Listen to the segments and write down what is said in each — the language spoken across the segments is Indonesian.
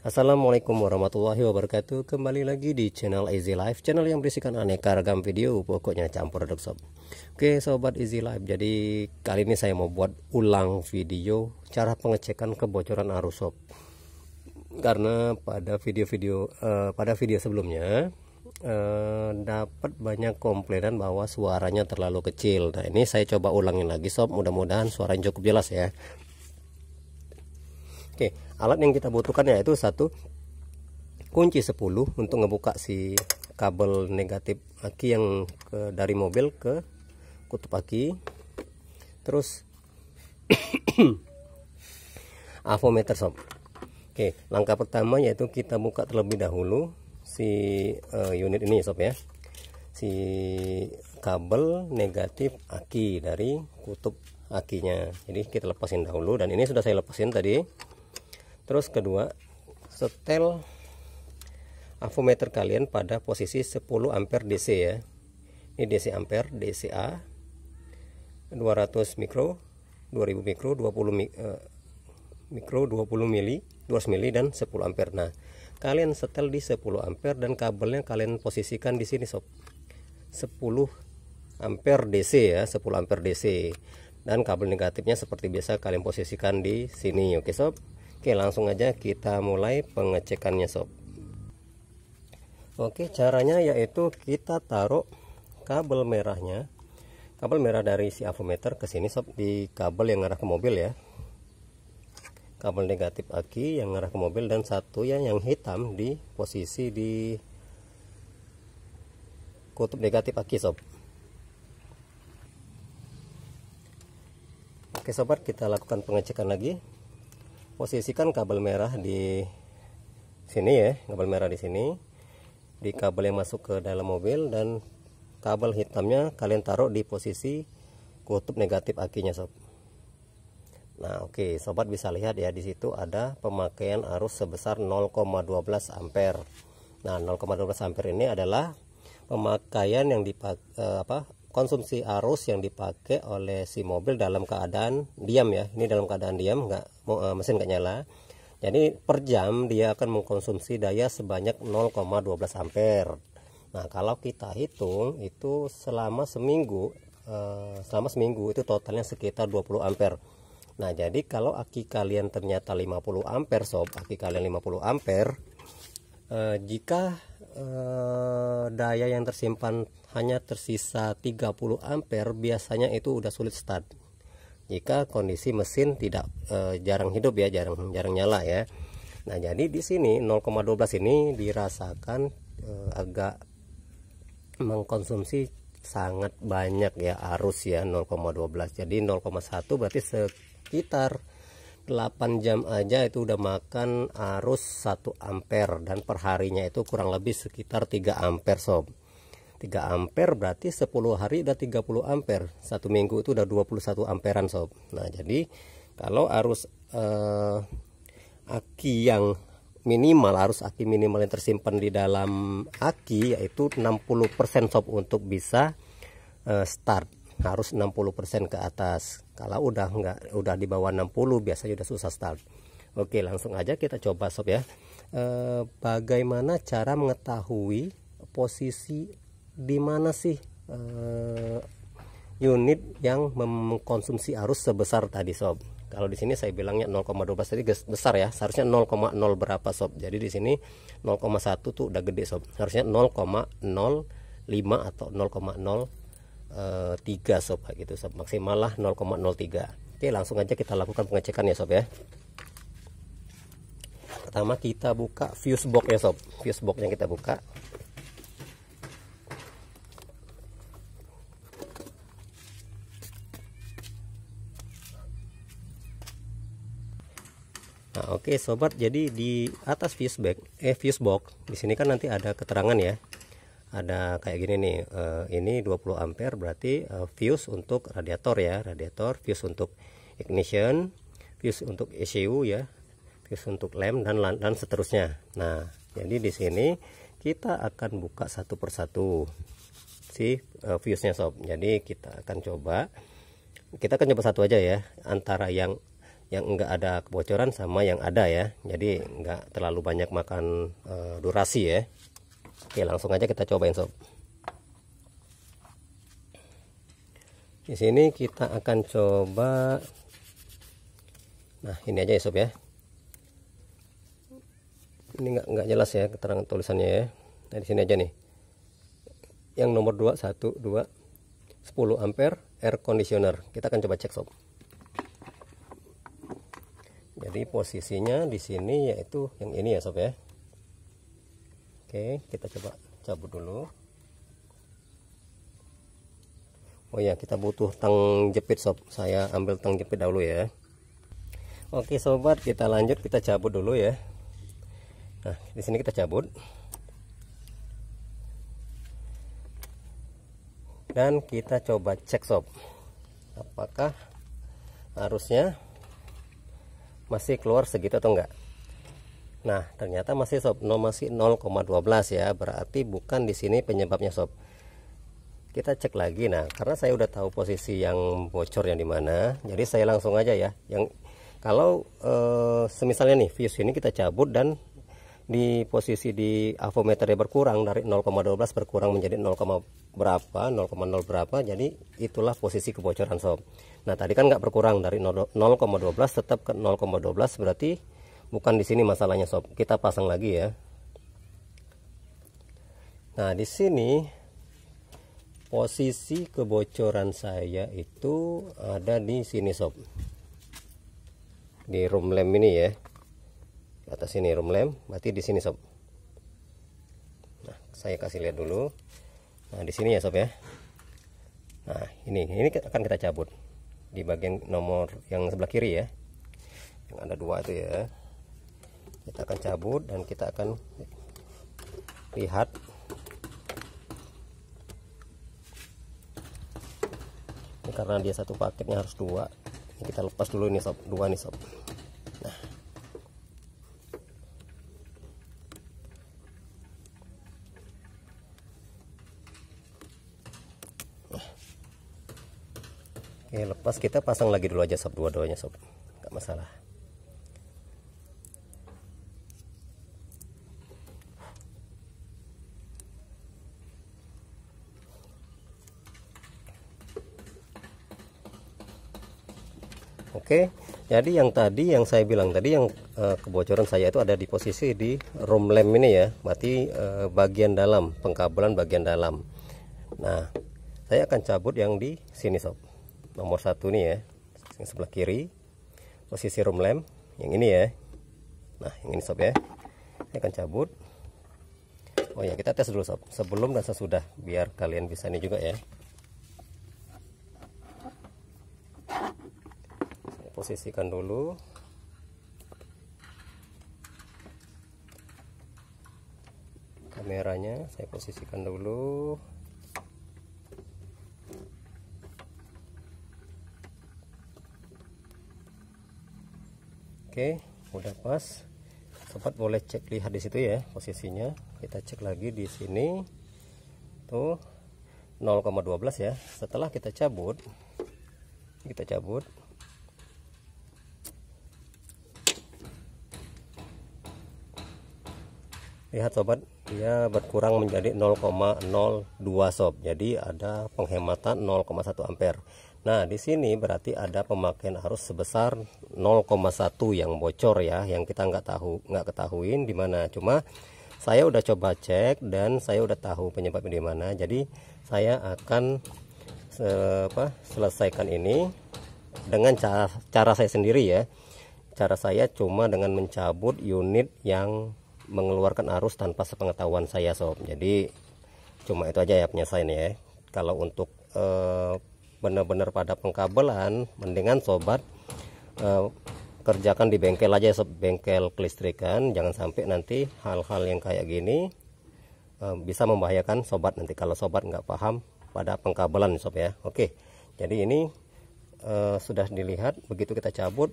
Assalamualaikum warahmatullahi wabarakatuh Kembali lagi di channel Easy Life Channel yang berisikan aneka ragam video Pokoknya campur aduk sob Oke sobat Easy Life Jadi kali ini saya mau buat ulang video Cara pengecekan kebocoran arus sob Karena pada video-video uh, Pada video sebelumnya uh, Dapat banyak komplainan bahwa suaranya terlalu kecil Nah ini saya coba ulangin lagi sob Mudah-mudahan suaranya cukup jelas ya Oke alat yang kita butuhkan yaitu satu kunci 10 untuk ngebuka si kabel negatif aki yang ke, dari mobil ke kutub aki terus avometer sob oke langkah pertama yaitu kita buka terlebih dahulu si uh, unit ini sob ya si kabel negatif aki dari kutub akinya jadi kita lepasin dahulu dan ini sudah saya lepasin tadi terus kedua setel avometer kalian pada posisi 10 ampere DC ya ini DC ampere DCA 200 mikro 2000 mikro 20 mi, eh, mikro 20 mili 200 mili dan 10 ampere nah kalian setel di 10 ampere dan kabelnya kalian posisikan di sini sob 10 ampere DC ya 10 ampere DC dan kabel negatifnya seperti biasa kalian posisikan di sini oke okay, sob Oke langsung aja kita mulai pengecekannya sob Oke caranya yaitu kita taruh kabel merahnya Kabel merah dari si avometer ke sini sob di kabel yang arah ke mobil ya Kabel negatif aki yang arah ke mobil dan satu ya yang hitam di posisi di kutub negatif aki sob Oke sobat kita lakukan pengecekan lagi posisikan kabel merah di sini ya kabel merah di sini di kabel yang masuk ke dalam mobil dan kabel hitamnya kalian taruh di posisi kutub negatif akinya sob nah oke okay, sobat bisa lihat ya di situ ada pemakaian arus sebesar 0,12 ampere nah 0,12 ampere ini adalah pemakaian yang dipak eh, apa konsumsi arus yang dipakai oleh si mobil dalam keadaan diam ya ini dalam keadaan diam nggak eh, mesin nggak nyala jadi per jam dia akan mengkonsumsi daya sebanyak 0,12 ampere nah kalau kita hitung itu selama seminggu eh, selama seminggu itu totalnya sekitar 20 ampere nah jadi kalau aki kalian ternyata 50 ampere sob aki kalian 50 ampere eh, jika Eh, daya yang tersimpan hanya tersisa 30 ampere biasanya itu udah sulit start jika kondisi mesin tidak eh, jarang hidup ya jarang jarang nyala ya nah jadi di sini 0,12 ini dirasakan eh, agak mengkonsumsi sangat banyak ya arus ya 0,12 jadi 0,1 berarti sekitar 8 jam aja itu udah makan arus 1 ampere dan perharinya itu kurang lebih sekitar 3 ampere sob 3 ampere berarti 10 hari udah 30 ampere satu minggu itu udah 21 amperan sob nah jadi kalau arus eh, aki yang minimal arus aki minimal yang tersimpan di dalam aki yaitu 60% sob untuk bisa eh, start harus 60% ke atas kalau udah nggak udah di bawah 60 biasanya udah susah start oke langsung aja kita coba sob ya e, bagaimana cara mengetahui posisi di mana sih e, unit yang mengkonsumsi arus sebesar tadi sob kalau di sini saya bilangnya 0,12 tadi besar ya seharusnya 0,0 berapa sob jadi di sini 0,1 tuh udah gede sob Seharusnya 0,05 atau 0,0 uh, eh, 3 sob gitu sob maksimal lah 0,03 oke langsung aja kita lakukan pengecekan ya sob ya pertama kita buka fuse box ya sob fuse box yang kita buka Nah, oke okay, sobat, jadi di atas fuse box, eh fuse box, di sini kan nanti ada keterangan ya ada kayak gini nih uh, ini 20 ampere berarti uh, fuse untuk radiator ya radiator fuse untuk ignition fuse untuk ECU ya fuse untuk lem dan dan seterusnya nah jadi di sini kita akan buka satu persatu si uh, eh, fuse nya sob jadi kita akan coba kita akan coba satu aja ya antara yang yang enggak ada kebocoran sama yang ada ya jadi enggak terlalu banyak makan uh, durasi ya Oke, langsung aja kita cobain sob. Di sini kita akan coba Nah, ini aja ya sob ya. Ini nggak nggak jelas ya keterangan tulisannya ya. Nah, di sini aja nih. Yang nomor 2 1 2 10 ampere air conditioner. Kita akan coba cek sob. Jadi posisinya di sini yaitu yang ini ya sob ya. Oke, kita coba cabut dulu. Oh ya, kita butuh tang jepit sob. Saya ambil tang jepit dahulu ya. Oke sobat, kita lanjut kita cabut dulu ya. Nah, di sini kita cabut. Dan kita coba cek sob. Apakah arusnya masih keluar segitu atau enggak? Nah, ternyata masih sob, no, masih 0,12 ya, berarti bukan di sini penyebabnya sob. Kita cek lagi nah, karena saya udah tahu posisi yang bocor yang di mana, jadi saya langsung aja ya. Yang kalau e, semisalnya nih fuse ini kita cabut dan di posisi di avometernya berkurang dari 0,12 berkurang menjadi 0, berapa 0,0 berapa jadi itulah posisi kebocoran sob nah tadi kan nggak berkurang dari 0,12 tetap ke 0,12 berarti bukan di sini masalahnya sob kita pasang lagi ya nah di sini posisi kebocoran saya itu ada di sini sob di room lamp ini ya atas sini room lamp berarti di sini sob nah saya kasih lihat dulu nah di sini ya sob ya nah ini ini akan kita cabut di bagian nomor yang sebelah kiri ya yang ada dua itu ya kita akan cabut dan kita akan lihat ini karena dia satu paketnya harus dua ini kita lepas dulu ini sob dua nih sob nah. nah Oke, lepas kita pasang lagi dulu aja sob dua-duanya sob. Enggak masalah. Oke, jadi yang tadi yang saya bilang tadi yang uh, kebocoran saya itu ada di posisi di room lamp ini ya, berarti uh, eh, bagian dalam pengkabelan bagian dalam. Nah, saya akan cabut yang di sini sob, nomor satu nih ya, yang sebelah kiri, posisi room lamp, yang ini ya. Nah, yang ini sob ya, saya akan cabut. Oh ya, kita tes dulu sob, sebelum dan sesudah, biar kalian bisa ini juga ya. posisikan dulu kameranya saya posisikan dulu oke udah pas sobat boleh cek lihat di situ ya posisinya kita cek lagi di sini tuh 0,12 ya setelah kita cabut kita cabut lihat sobat dia berkurang menjadi 0,02 sob jadi ada penghematan 0,1 ampere nah di sini berarti ada pemakaian arus sebesar 0,1 yang bocor ya yang kita nggak tahu nggak ketahuin di mana cuma saya udah coba cek dan saya udah tahu penyebabnya di mana jadi saya akan apa, selesaikan ini dengan cara cara saya sendiri ya cara saya cuma dengan mencabut unit yang mengeluarkan arus tanpa sepengetahuan saya sob jadi cuma itu aja ya penyelesaian ya kalau untuk eh, benar-benar pada pengkabelan mendingan sobat eh, kerjakan di bengkel aja ya, sob bengkel kelistrikan jangan sampai nanti hal-hal yang kayak gini eh, bisa membahayakan sobat nanti kalau sobat nggak paham pada pengkabelan sob ya oke jadi ini sudah dilihat begitu kita cabut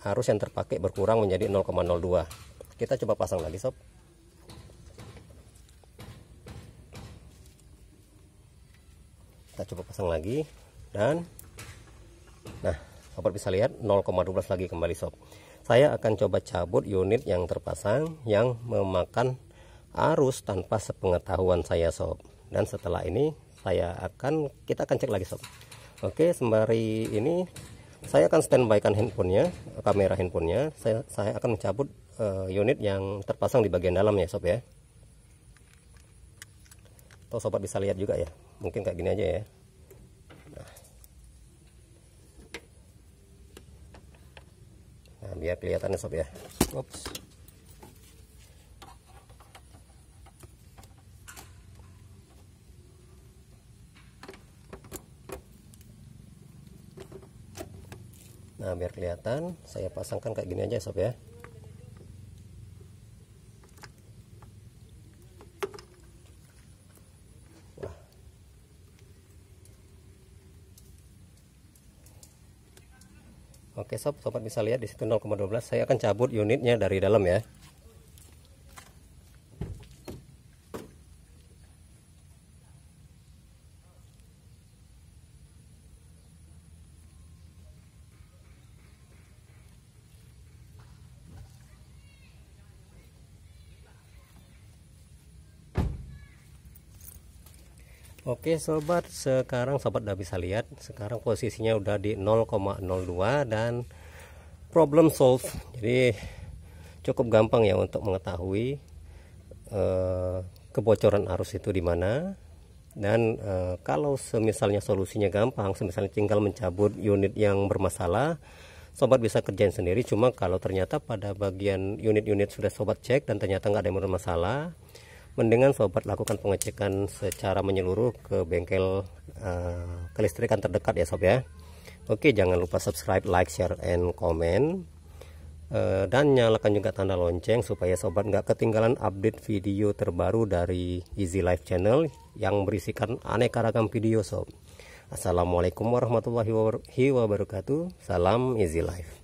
arus yang terpakai berkurang menjadi 0,02 kita coba pasang lagi sob kita coba pasang lagi dan nah sobat bisa lihat 0,12 lagi kembali sob saya akan coba cabut unit yang terpasang yang memakan arus tanpa sepengetahuan saya sob dan setelah ini saya akan kita akan cek lagi sob oke sembari ini saya akan standbykan handphonenya kamera handphonenya saya, saya akan mencabut uh, unit yang terpasang di bagian dalam ya sob ya atau sobat bisa lihat juga ya mungkin kayak gini aja ya nah, nah biar kelihatan sob ya Oops. Nah, biar kelihatan, saya pasangkan kayak gini aja sob ya. oke sob sobat bisa lihat di situ 0,12 saya akan cabut unitnya dari dalam ya Oke sobat, sekarang sobat udah bisa lihat Sekarang posisinya udah di 0,02 dan problem solve Jadi cukup gampang ya untuk mengetahui eh, kebocoran arus itu di mana Dan eh, kalau semisalnya solusinya gampang, semisalnya tinggal mencabut unit yang bermasalah Sobat bisa kerjain sendiri, cuma kalau ternyata pada bagian unit-unit sudah sobat cek dan ternyata nggak ada yang bermasalah mendingan sobat lakukan pengecekan secara menyeluruh ke bengkel uh, kelistrikan terdekat ya sob ya oke jangan lupa subscribe like share and comment uh, dan nyalakan juga tanda lonceng supaya sobat nggak ketinggalan update video terbaru dari Easy Life Channel yang berisikan aneka ragam video sob Assalamualaikum warahmatullahi wabarakatuh salam Easy Life